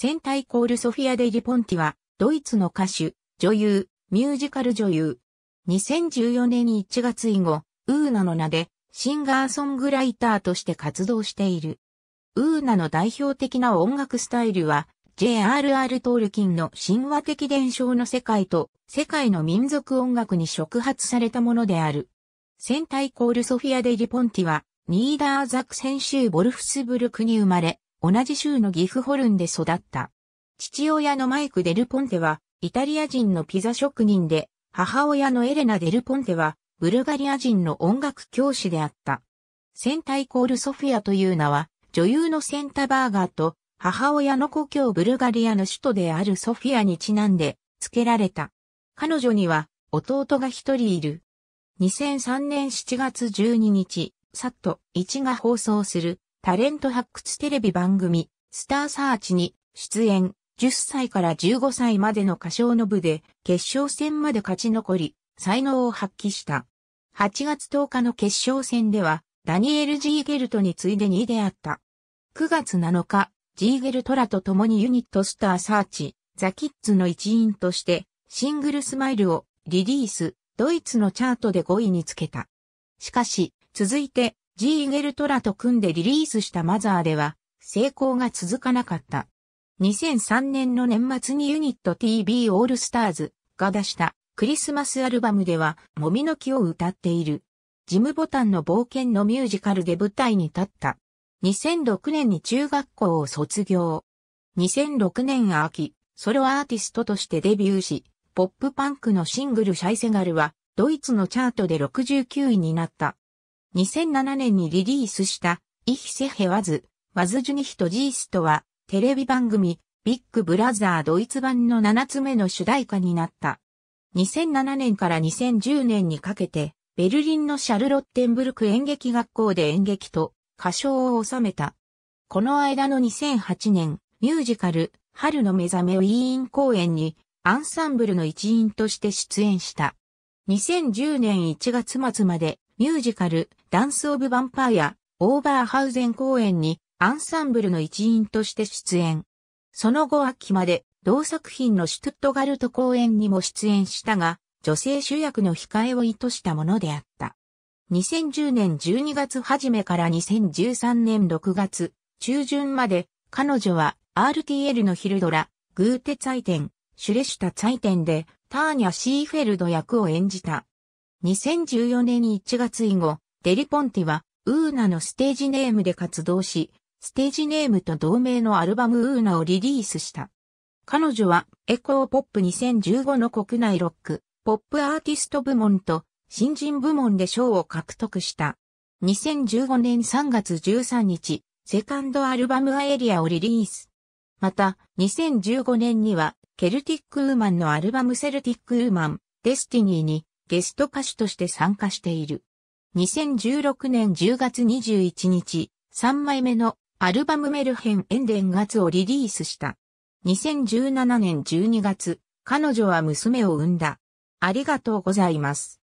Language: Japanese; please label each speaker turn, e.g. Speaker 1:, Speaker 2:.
Speaker 1: センタイコールソフィア・デ・リポンティは、ドイツの歌手、女優、ミュージカル女優。2014年1月以後、ウーナの名で、シンガーソングライターとして活動している。ウーナの代表的な音楽スタイルは、J.R.R. トールキンの神話的伝承の世界と世界の民族音楽に触発されたものである。センタイコールソフィア・デ・リポンティは、ニーダーザクセン州ボルフスブルクに生まれ、同じ州のギフホルンで育った。父親のマイク・デルポンテは、イタリア人のピザ職人で、母親のエレナ・デルポンテは、ブルガリア人の音楽教師であった。センタイコール・ソフィアという名は、女優のセンタバーガーと、母親の故郷ブルガリアの首都であるソフィアにちなんで、付けられた。彼女には、弟が一人いる。2003年7月12日、サット1が放送するタレント発掘テレビ番組、スターサーチに出演、10歳から15歳までの歌唱の部で決勝戦まで勝ち残り、才能を発揮した。8月10日の決勝戦では、ダニエル・ジーゲルトに次いで2位であった。9月7日、ジーゲルトラと共にユニットスターサーチ、ザ・キッズの一員として、シングルスマイルをリリース、ドイツのチャートで5位につけた。しかし、続いて、ジイゲルトラと組んでリリースしたマザーでは、成功が続かなかった。2003年の年末にユニット t v オールスターズが出したクリスマスアルバムでは、もみの木を歌っている。ジムボタンの冒険のミュージカルで舞台に立った。2006年に中学校を卒業。2006年秋、ソロアーティストとしてデビューし、ポップパンクのシングルシャイセガルは、ドイツのチャートで69位になった。2007年にリリースした、イヒセヘワズ、ワズジュニヒトジーストは、テレビ番組、ビッグブラザードイツ版の7つ目の主題歌になった。2007年から2010年にかけて、ベルリンのシャルロッテンブルク演劇学校で演劇と歌唱を収めた。この間の2008年、ミュージカル、春の目覚めウィーン公演に、アンサンブルの一員として出演した。2010年1月末までミュージカル、ダンス・オブ・ヴァンパイア、オーバーハウゼン公演にアンサンブルの一員として出演。その後秋まで同作品のシュトゥットガルト公演にも出演したが、女性主役の控えを意図したものであった。2010年12月初めから2013年6月中旬まで彼女は RTL の昼ドラ、グーテツァイテン、シュレシュタ祭典でターニャ・シーフェルド役を演じた。2014年1月以後、デリポンティはウーナのステージネームで活動し、ステージネームと同名のアルバムウーナをリリースした。彼女はエコーポップ2015の国内ロック、ポップアーティスト部門と新人部門で賞を獲得した。2015年3月13日、セカンドアルバムアエリアをリリース。また、2015年にはケルティック・ウーマンのアルバムセルティック・ウーマン、デスティニーにゲスト歌手として参加している。2016年10月21日、3枚目のアルバムメルヘン・エンデン・ガツをリリースした。2017年12月、彼女は娘を産んだ。ありがとうございます。